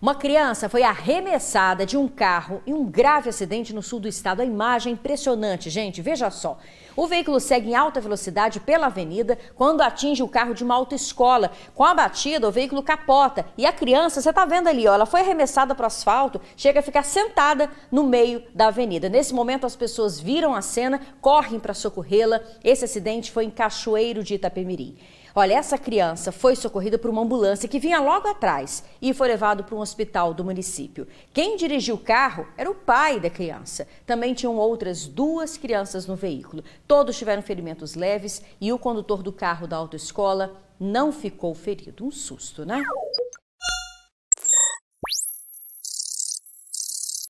Uma criança foi arremessada de um carro em um grave acidente no sul do estado. A imagem é impressionante, gente. Veja só. O veículo segue em alta velocidade pela avenida quando atinge o carro de uma autoescola. Com a batida, o veículo capota e a criança, você está vendo ali, ó, ela foi arremessada para o asfalto, chega a ficar sentada no meio da avenida. Nesse momento, as pessoas viram a cena, correm para socorrê-la. Esse acidente foi em Cachoeiro de Itapemirim. Olha, essa criança foi socorrida por uma ambulância que vinha logo atrás e foi levado para um hospital do município. Quem dirigiu o carro era o pai da criança. Também tinham outras duas crianças no veículo. Todos tiveram ferimentos leves e o condutor do carro da autoescola não ficou ferido. Um susto, né?